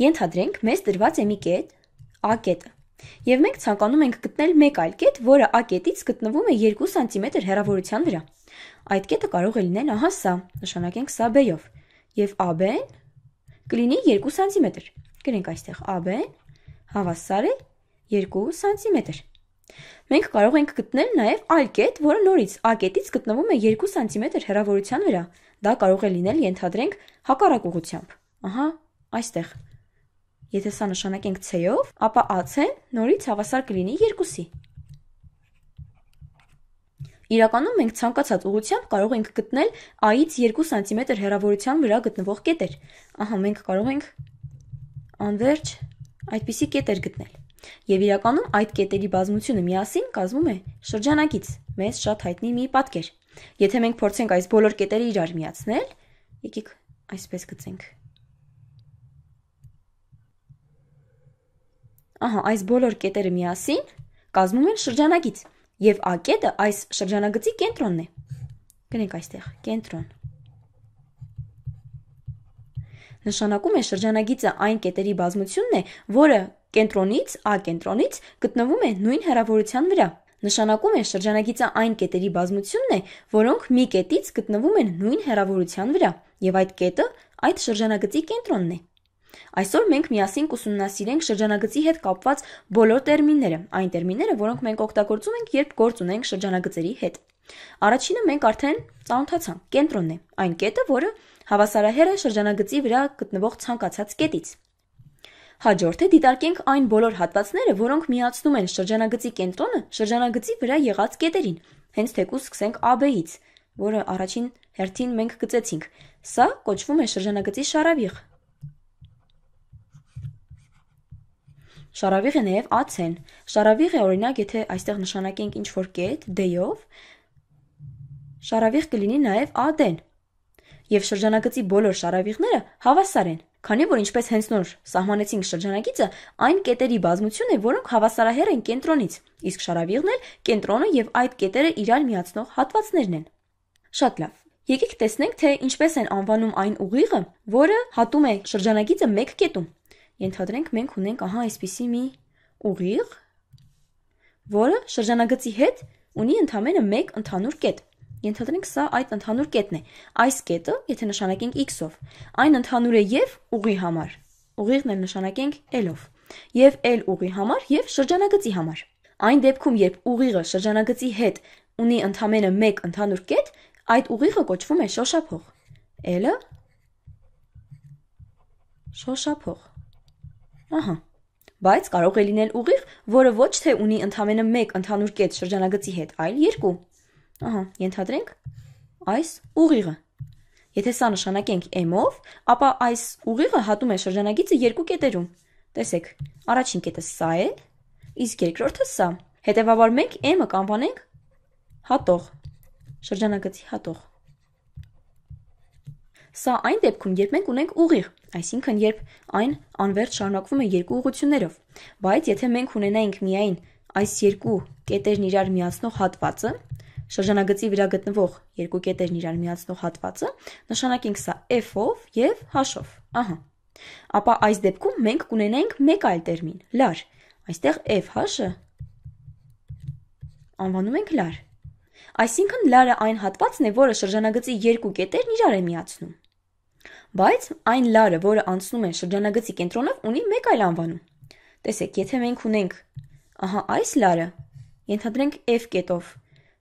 Ենթադրենք, մեզ տրված է մի կետ, A կետը։ Եվ մենք ցանկանում ենք գտնել մեկ այլ կետ, որը A կետից գտնվում է 2 սանտիմետր հեռավորության վրա։ Այդ կետը կարող է լինել ահա սա, նշանակենք սա B-ով, եւ AB-ն կլինի 2 սանտիմետր։ Գրենք այստեղ AB-ն հավասար է 2 սանտիմետր։ Մենք կարող ենք գտնել նաև այլ կետ, որը նորից A կետից գտնվում է 2 սանտիմետր հեռավորության վրա։ Դա կարող է լինել ենթադրենք հակառակ ուղությամբ։ Ահա, այստեղ Եթե սա նշանակենք C-ով, ապա AC-ն նորից հավասար կլինի 2-ի։ Իրականում մենք ցանկացած ուղությամբ կարող ենք գտնել A-ից 2 սանտիմետր հեռավորության վրա գտնվող կետեր։ Ահա մենք կարող ենք անվերջ այդպիսի կետեր գտնել։ Եվ իրականում այդ կետերի բազմությունը միասին կազմում է շրջանակից մեզ շատ հայտնի մի պատկեր։ Եթե մենք փորձենք այս բոլոր կետերը իրար միացնել, եկեք այսպես գծենք։ Ահա, այս բոլոր կետերը միասին կազմում են շրջանագիծ, եւ A կետը այս շրջանագծի կենտրոնն է։ Գնենք այստեղ, կենտրոն։ Նշանակում է շրջանագիծը այն կետերի բազմությունն է, որը կենտրոնից, A կենտրոնից գտնվում է նույն հեռավորության վրա։ Նշանակում է շրջանագիծը այն կետերի բազմությունն է, որոնք մի կետից գտնվում են նույն հեռավորության վրա, եւ այդ կետը այդ շրջանագծի կենտրոնն է։ Այսօր մենք միասին կուսումնասիրենք շրջանագծի հետ կապված բոլոր տերմինները, այն տերմինները, որոնք մենք օգտագործում ենք, երբ գործ ունենք շրջանագծերի հետ։ Առաջինը մենք արդեն ծանոթացանք, կենտրոնն է, այն կետը, որը հավասարահեր է շրջանագծի վրա գտնվող ցանկացած կետից։ Հաջորդը դիտարկենք այն բոլոր հատվածները, որոնք միացնում են շրջանագծի կենտրոնը շրջանագծի վրա եղած կետերին։ Հենց թեկուզ սկսենք AB-ից, որը առաջին հերթին մենք գծեցինք։ Սա կոչվում է շրջանագծի շարավիղ, Շարավիղը նաև ացեն։ Շարավիղը օրինակ, եթե այստեղ նշանակենք ինչ որ կետ d-ով, շարավիղ կլինի նաև ad-ն։ Եվ շրջանագծի բոլոր շարավիղները հավասար են, քանի որ ինչպես հենց նոր սահմանեցինք շրջանագիծը, այն կետերի բազմությունն է, որոնք հավասարահեռ են կենտրոնից, իսկ շարավիղն էլ կենտրոնը եւ այդ կետերը իրար միացնող հատվածներն են։ Շատ լավ։ Եկեք տեսնենք, թե ինչպես են անվանում այն ուղիղը, որը հատում է շրջանագիծը 1 կետում։ Ենթադրենք մենք ունենք ահա այսպիսի մի ուղիղ, որը շրջանագծի հետ ունի ընդամենը 1 ընդհանուր կետ։ Ենթադրենք սա այդ ընդհանուր կետն է։ Այս կետը, եթե նշանակենք x-ով, այն ընդհանուր է եւ ուղի համար։ Ուղիղն էլ նշանակենք l-ով։ Եվ l ուղի համար եւ շրջանագծի համար։ Այն դեպքում, երբ ուղիղը շրջանագծի հետ ունի ընդամենը 1 ընդհանուր կետ, այդ ուղիղը կոչվում է շոշափող։ L-ը շոշափող Ահա։ Բայց կարող է լինել ուղիղ, որը ոչ թե ունի ընդամենը 1 ընդհանուր կետ շրջանագծի հետ, այլ 2։ Ահա, ենթադրենք այս ուղիղը։ Եթե սա նշանակենք m-ով, ապա այս ուղիղը հատում է շրջանագիծը երկու կետերում։ Տեսեք, առաջին կետը սա է, իսկ երկրորդը սա։ Հետևաբար մենք m-ը կանվանենք հատող, շրջանագծի հատող։ Սա այն դեպքում, երբ մենք ունենք ուղիղ, այսինքն երբ այն անվերջ շարունակվում է երկու ուղություններով։ Բայց եթե մենք ունենայինք միայն այս երկու կետերն իրար միացնող հատվածը, շրջանագծի վրա գտնվող երկու կետերն իրար միացնող հատվածը, նշանակենք սա f-ով եւ h-ով։ Ահա։ Ապա այս դեպքում մենք կունենայինք մեկ այլ տերմին՝ լար։ Այստեղ f-h-ը անվանում ենք լար։ Այսինքն լարը այն հատվածն է, որը շրջանագծի երկու կետերն իրար է միացնում։ Բայց այն լարը, որը անցնում է շրջանագծի կենտրոնով, ունի մեկ այլ անվանում։ Տեսեք, եթե մենք ունենք ահա այս լարը, ենթադրենք F կետով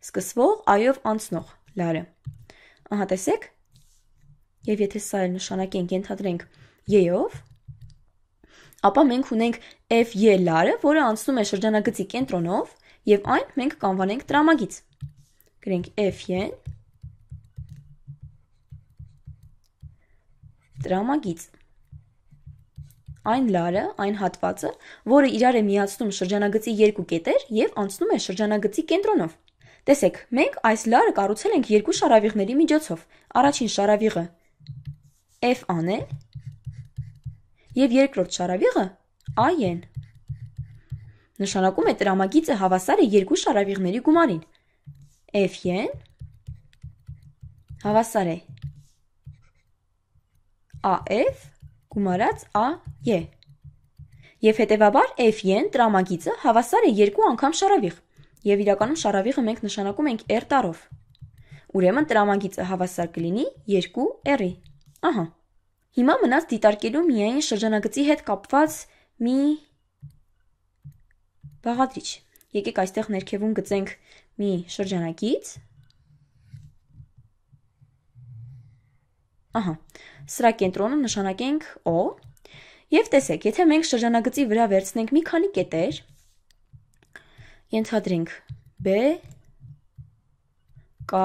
սկսվող i-ով անցնող լարը։ Ահա տեսեք։ Եվ եթե սա էլ նշանակենք ենթադրենք y-ով, ապա մենք ունենք Fy e լարը, որը անցնում է շրջանագծի կենտրոնով, եւ այն մենք կանվանենք տրամագից։ Գրենք Fy-ն տրամագիծ։ Այն լարը, այն հատվածը, որը իրար է միացնում շրջանագծի երկու կետեր եւ անցնում է շրջանագծի կենտրոնով։ Տեսեք, մենք այս լարը կառուցել ենք երկու շարավիղների միջոցով։ Առաջին շարավիղը F-ան է եւ երկրորդ շարավիղը I-ն։ Նշանակում է տրամագիծը հավասար է երկու շարավիղների գումարին։ F-ն հավասար է 1 AF գումարած AY։ Եվ հետևաբար F-ն տրամագիծը հավասար է 2 անգամ շարավիղ, եւ իրականում շարավիղը մենք նշանակում ենք R տառով։ Ուրեմն տրամագիծը հավասար կլինի 2 R-ի։ Ահա։ Հիմա մնաց դիտարկելու միայն շրջանագծի հետ կապված մի բաղադրիչ։ Եկեք այստեղ ներքևում գծենք մի շրջանագից, Ահա։ Սրա կենտրոնը նշանակենք O եւ տեսեք, եթե մենք շրջանագծի վրա վերցնենք մի քանի կետեր, ենթադրենք B K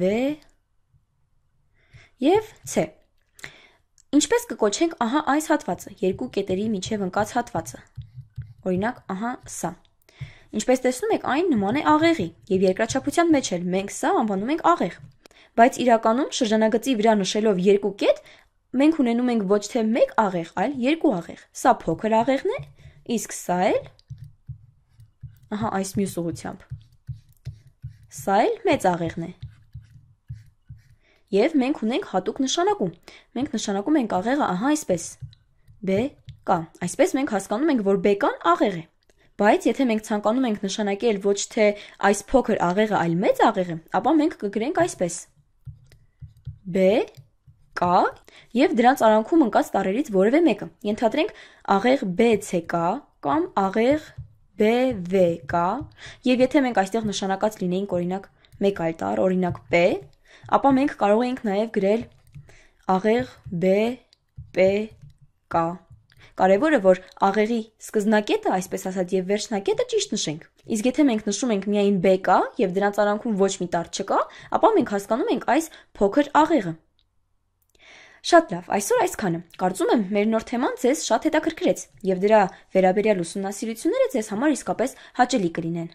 V եւ C։ Ինչպես կկոչենք ահա այս հատվածը, երկու կետերի միջև ընկած հատվածը։ Օրինակ, ահա սա։ Ինչպես տեսնում եք, այն նման է աղեղի եւ երկրաչափության մեջ էլ մենք սա անվանում ենք աղեղ։ Բայց իրականում շրջանագծի վրա նշելով երկու կետ, մենք ունենում ենք ոչ թե մեկ աղեղ, այլ երկու աղեղ։ Սա փոքր աղեղն է, իսկ սա էլ ահա այս մյուս ուղությամբ։ Սա էլ մեծ աղեղն է։ Եվ մենք ունենք հատուկ նշանակում։ Մենք նշանակում ենք աղեղը ահա այսպես։ B, K։ Այսպես մենք հասկանում ենք, որ B-կան աղեղ է։ Բայց եթե մենք ցանկանում ենք նշանակել ոչ թե այս փոքր աղեղը, այլ մեծ աղեղը, ապա մենք կգրենք այսպես. B K եւ դրանց արանքում ընկած տառերից որևէ մեկը։ Ենթադրենք աղեղ BCK կամ աղեղ BVK եւ եթե մենք այստեղ նշանակած լինեինք օրինակ մեկ այլ տառ, օրինակ P, ապա մենք կարող ենք նաեւ գրել աղեղ B P K Կարևորը որ աղեղի սկզնակետը, այսպես ասած, եւ վերջնակետը ճիշտ նշենք։ Իսկ եթե մենք նշում ենք միայն B-ը եւ դրանց արանքում ոչ մի տառ չկա, ապա մենք հասկանում ենք այս փոքր աղեղը։ Շատ լավ, այսօր այսքանը։ Կարծում եմ, մեր նոր թեման ձեզ շատ հետաքրքրեց եւ դրա վերաբերյալ ուսումնասիրությունները ձեզ համար իսկապես հաճելի կլինեն։